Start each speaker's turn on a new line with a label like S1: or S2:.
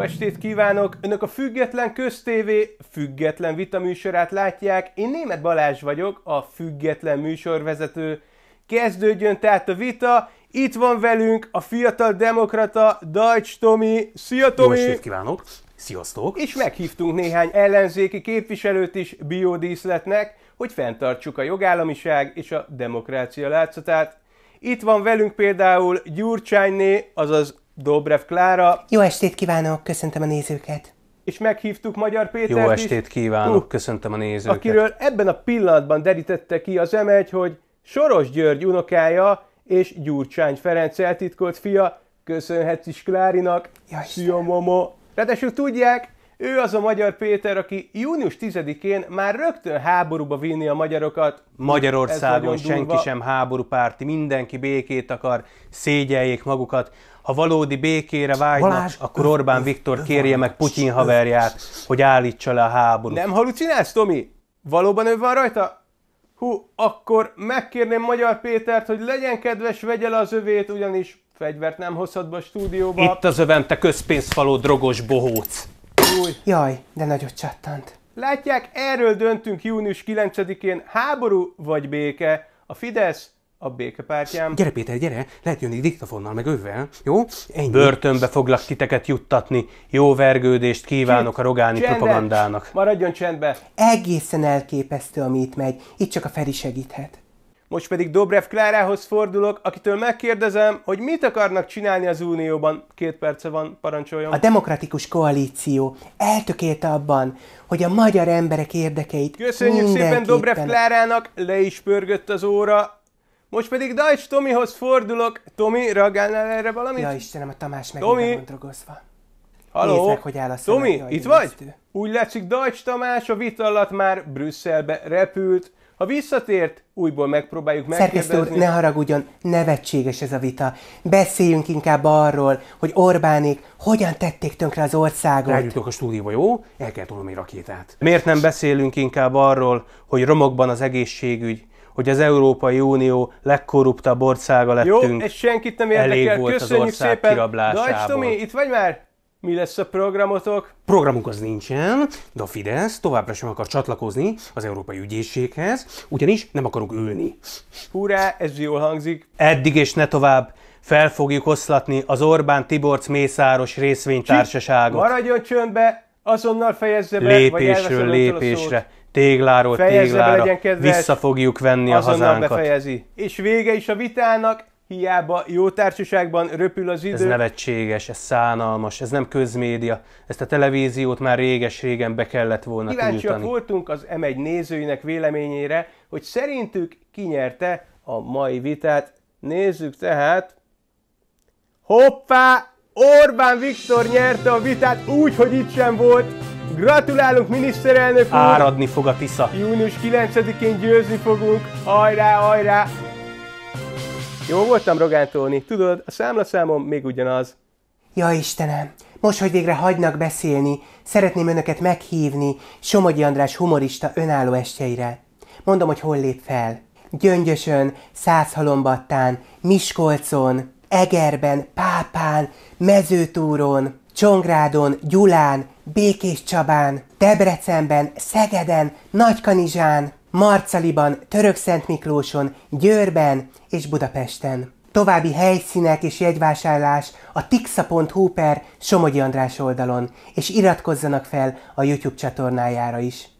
S1: estét kívánok! Önök a Független Köztévé független Vita műsorát látják. Én Német Balázs vagyok, a független műsorvezető. Kezdődjön tehát a vita. Itt van velünk a fiatal demokrata Dajcs Tomi. Szia Tomi! Jó estét kívánok! Sziasztok! És meghívtunk néhány ellenzéki képviselőt is biodíszletnek, hogy fenntartsuk a jogállamiság és a demokrácia látszatát. Itt van velünk például Gyurcsányné, azaz Dobrev Klára. Jó estét kívánok, köszöntöm a nézőket. És meghívtuk Magyar Pétert Jó estét is, kívánok, uh, köszöntöm a nézőket. Akiről ebben a pillanatban derítette ki az m hogy Soros György unokája és Gyurcsány Ferenc eltitkolt fia, köszönhetsz is Klárinak. Ja, Szia, mama. Ráadásul tudják, ő az a Magyar Péter, aki június 10-én már rögtön háborúba vinni a magyarokat. Magyarországon senki sem háborúpárti, mindenki békét akar, szégyeljék magukat. Ha valódi békére vágynak, Balázs, akkor Orbán Viktor kérje meg Putyin haverját, hogy állítsa le a háborút. Nem halucinálsz, Tomi? Valóban ő van rajta? Hú, akkor megkérném Magyar Pétert, hogy legyen kedves, vegye le az övét, ugyanis fegyvert nem hozhat be a stúdióba. Itt az övem, te közpénzfaló drogos bohóc. Új. Jaj,
S2: de nagyot csattant.
S1: Látják, erről döntünk június 9-én, háború vagy béke. A Fidesz a békepártyám. Gyere Péter, gyere, lehet jönni diktafonnal, meg ővel, jó? Ennyi. Börtönbe foglak titeket juttatni, jó vergődést kívánok Csend. a rogáni Csendben. propagandának. Maradjon csendbe!
S2: Egészen elképesztő, ami itt megy, itt csak a Feri segíthet.
S1: Most pedig Dobrev Klárához fordulok, akitől megkérdezem, hogy mit akarnak csinálni az Unióban. Két perce van, parancsoljon. A
S2: demokratikus koalíció eltökélt abban, hogy a magyar emberek érdekeit Köszönjük szépen Dobrev
S1: Klárának, le is pörgött az óra, most pedig Dajcs Tomihoz fordulok. Tomi, reagálnál erre valamit? Ja
S2: Istenem, a Tamás meg Tomi. van drogozva. Halló? Nézd meg, hogy áll a szemem, Tomi, itt vagy? Néztő.
S1: Úgy látszik, Dajcs Tamás a vita alatt már Brüsszelbe repült. Ha visszatért, újból megpróbáljuk megkérdezni. Szerkesztő úr, ne
S2: haragudjon, nevetséges ez a vita. Beszéljünk inkább arról, hogy Orbánék hogyan tették tönkre az országot. Rájutok
S1: a stúdióba, jó? El kell tolom egy rakétát. Miért nem beszélünk inkább arról, hogy romokban az egészségügy, hogy az Európai Unió legkorruptabb országa lettünk. Jó, és senkit nem érdekel, Elég volt köszönjük az szépen. Dajcs Tomi, itt vagy már? Mi lesz a programotok? Programunk az nincsen, de a Fidesz továbbra sem akar csatlakozni az Európai Ügyészséghez, ugyanis nem akarunk ülni. Hurrá, ez jól hangzik. Eddig és ne tovább fel fogjuk oszlatni az Orbán Tiborc Mészáros részvénytársaságot. maradjon csöndbe, azonnal fejezze be, Lépésről vagy lépésre tégláról Fejezze téglára, be, kedves, vissza fogjuk venni a hazánkat. befejezi. És vége is a vitának, hiába jó társaságban röpül az idő. Ez nevetséges, ez szánalmas, ez nem közmédia. Ezt a televíziót már réges-régen be kellett volna Kíváncsiak tiltani. voltunk az M1 nézőinek véleményére, hogy szerintük kinyerte a mai vitát. Nézzük tehát. Hoppá! Orbán Viktor nyerte a vitát úgy, hogy itt sem volt Gratulálunk miniszterelnök úr! Áradni fog a Tisza. Június 9-én győzni fogunk. Hajrá, hajrá! Jó voltam, Rogán Tóni. Tudod, a számlaszámom még ugyanaz.
S2: Ja Istenem, most, hogy végre hagynak beszélni, szeretném önöket meghívni Somogyi András humorista önálló estjeire. Mondom, hogy hol lép fel. Gyöngyösön, Százhalombattán, Miskolcon, Egerben, Pápán, Mezőtúron, Csongrádon, Gyulán, Békés Csabán, Debrecenben, Szegeden, Nagykanizsán, Marcaliban, Törökszentmiklóson, Győrben és Budapesten. További helyszínek és jegyvásárlás a tixa.hu per Somogyi András oldalon, és iratkozzanak fel a YouTube csatornájára is.